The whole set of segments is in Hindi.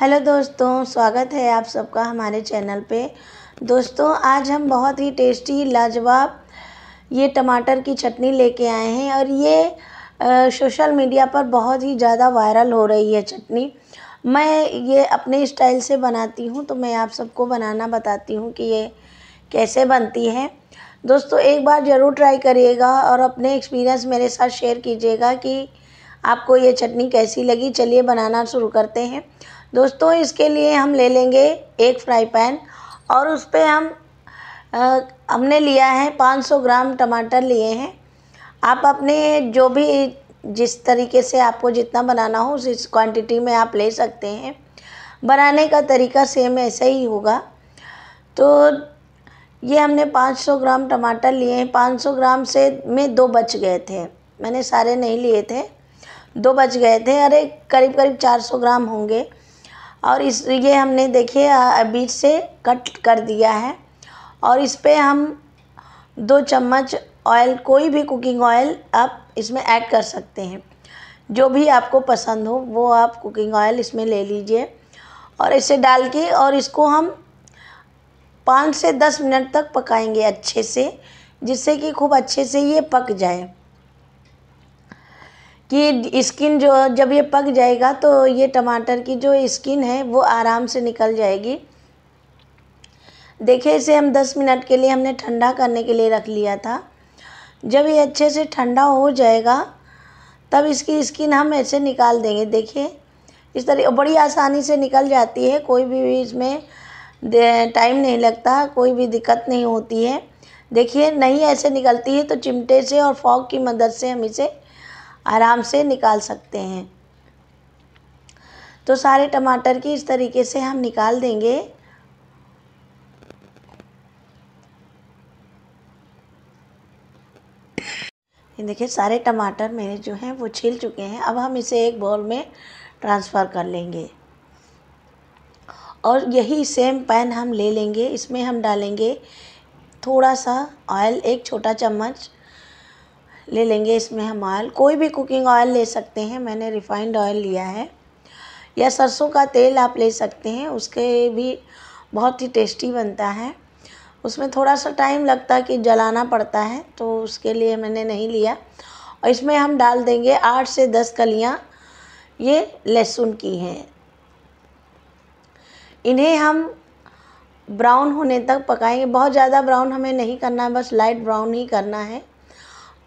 हेलो दोस्तों स्वागत है आप सबका हमारे चैनल पे दोस्तों आज हम बहुत ही टेस्टी लाजवाब ये टमाटर की चटनी लेके आए हैं और ये सोशल मीडिया पर बहुत ही ज़्यादा वायरल हो रही है चटनी मैं ये अपने स्टाइल से बनाती हूँ तो मैं आप सबको बनाना बताती हूँ कि ये कैसे बनती है दोस्तों एक बार ज़रूर ट्राई करिएगा और अपने एक्सपीरियंस मेरे साथ शेयर कीजिएगा कि आपको ये चटनी कैसी लगी चलिए बनाना शुरू करते हैं दोस्तों इसके लिए हम ले लेंगे एक फ्राई पैन और उस पर हम आ, हमने लिया है 500 ग्राम टमाटर लिए हैं आप अपने जो भी जिस तरीके से आपको जितना बनाना हो उस क्वांटिटी में आप ले सकते हैं बनाने का तरीका सेम ऐसा ही होगा तो ये हमने 500 ग्राम टमाटर लिए हैं 500 ग्राम से में दो बच गए थे मैंने सारे नहीं लिए थे दो बज गए थे अरे करीब करीब चार सौ ग्राम होंगे और इस ये हमने देखिए बीच से कट कर दिया है और इस पर हम दो चम्मच ऑयल कोई भी कुकिंग ऑयल आप इसमें ऐड कर सकते हैं जो भी आपको पसंद हो वो आप कुकिंग ऑयल इसमें ले लीजिए और इसे डाल के और इसको हम पाँच से दस मिनट तक पकाएंगे अच्छे से जिससे कि खूब अच्छे से ये पक जाए कि स्किन जो जब ये पक जाएगा तो ये टमाटर की जो स्किन है वो आराम से निकल जाएगी देखिए इसे हम 10 मिनट के लिए हमने ठंडा करने के लिए रख लिया था जब ये अच्छे से ठंडा हो जाएगा तब इसकी स्किन हम ऐसे निकाल देंगे देखिए इस तरह बड़ी आसानी से निकल जाती है कोई भी इसमें टाइम नहीं लगता कोई भी दिक्कत नहीं होती है देखिए नहीं ऐसे निकलती है तो चिमटे से और फॉक की मदद से हम इसे आराम से निकाल सकते हैं तो सारे टमाटर की इस तरीके से हम निकाल देंगे ये देखिए सारे टमाटर मेरे जो हैं वो छिल चुके हैं अब हम इसे एक बॉल में ट्रांसफ़र कर लेंगे और यही सेम पैन हम ले लेंगे इसमें हम डालेंगे थोड़ा सा ऑयल एक छोटा चम्मच ले लेंगे इसमें हम ऑयल कोई भी कुकिंग ऑयल ले सकते हैं मैंने रिफाइंड ऑयल लिया है या सरसों का तेल आप ले सकते हैं उसके भी बहुत ही टेस्टी बनता है उसमें थोड़ा सा टाइम लगता है कि जलाना पड़ता है तो उसके लिए मैंने नहीं लिया और इसमें हम डाल देंगे आठ से दस कलियाँ ये लहसुन की हैं इन्हें हम ब्राउन होने तक पकाएंगे बहुत ज़्यादा ब्राउन हमें नहीं करना है बस लाइट ब्राउन ही करना है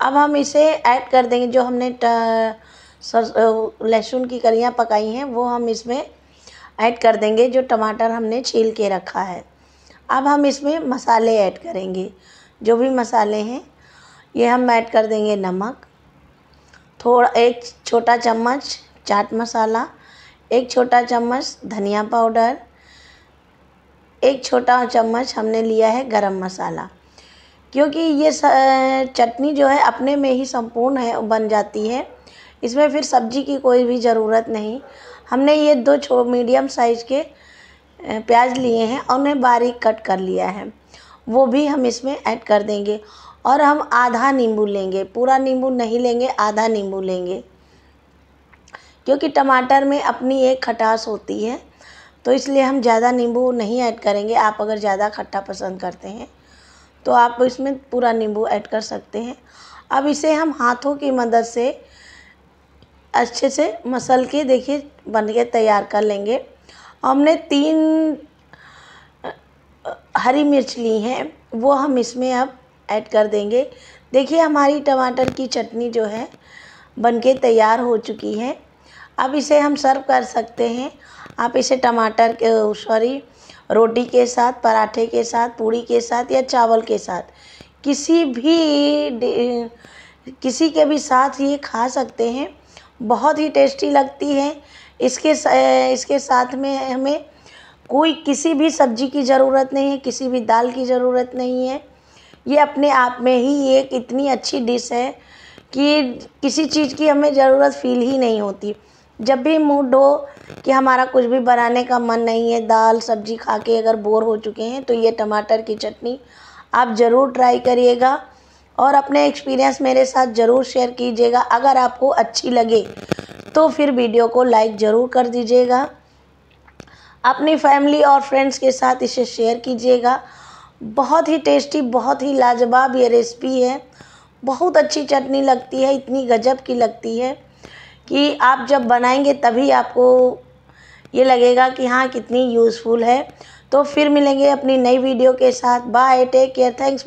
अब हम इसे ऐड कर देंगे जो हमने लहसुन की कलियाँ पकाई हैं वो हम इसमें ऐड कर देंगे जो टमाटर हमने छील के रखा है अब हम इसमें मसाले ऐड करेंगे जो भी मसाले हैं ये हम ऐड कर देंगे नमक थोड़ा एक छोटा चम्मच चाट मसाला एक छोटा चम्मच धनिया पाउडर एक छोटा चम्मच हमने लिया है गरम मसाला क्योंकि ये चटनी जो है अपने में ही संपूर्ण है बन जाती है इसमें फिर सब्जी की कोई भी ज़रूरत नहीं हमने ये दो छो मीडियम साइज़ के प्याज लिए हैं और उन्हें बारीक कट कर लिया है वो भी हम इसमें ऐड कर देंगे और हम आधा नींबू लेंगे पूरा नींबू नहीं लेंगे आधा नींबू लेंगे क्योंकि टमाटर में अपनी एक खटास होती है तो इसलिए हम ज़्यादा नींबू नहीं ऐड करेंगे आप अगर ज़्यादा खट्टा पसंद करते हैं तो आप इसमें पूरा नींबू ऐड कर सकते हैं अब इसे हम हाथों की मदद से अच्छे से मसल के देखिए बन के तैयार कर लेंगे हमने तीन हरी मिर्च ली हैं वो हम इसमें अब ऐड कर देंगे देखिए हमारी टमाटर की चटनी जो है बनके तैयार हो चुकी है अब इसे हम सर्व कर सकते हैं आप इसे टमाटर सॉरी रोटी के साथ पराठे के साथ पूड़ी के साथ या चावल के साथ किसी भी किसी के भी साथ ये खा सकते हैं बहुत ही टेस्टी लगती है इसके इसके साथ में हमें कोई किसी भी सब्जी की ज़रूरत नहीं है किसी भी दाल की ज़रूरत नहीं है ये अपने आप में ही एक इतनी अच्छी डिश है कि किसी चीज़ की हमें ज़रूरत फील ही नहीं होती जब भी मूड हो कि हमारा कुछ भी बनाने का मन नहीं है दाल सब्जी खा के अगर बोर हो चुके हैं तो ये टमाटर की चटनी आप ज़रूर ट्राई करिएगा और अपने एक्सपीरियंस मेरे साथ ज़रूर शेयर कीजिएगा अगर आपको अच्छी लगे तो फिर वीडियो को लाइक ज़रूर कर दीजिएगा अपनी फैमिली और फ्रेंड्स के साथ इसे शेयर कीजिएगा बहुत ही टेस्टी बहुत ही लाजवाब ये रेसिपी है बहुत अच्छी चटनी लगती है इतनी गजब की लगती है कि आप जब बनाएंगे तभी आपको ये लगेगा कि हाँ कितनी यूज़फुल है तो फिर मिलेंगे अपनी नई वीडियो के साथ बाय टेक केयर थैंक्स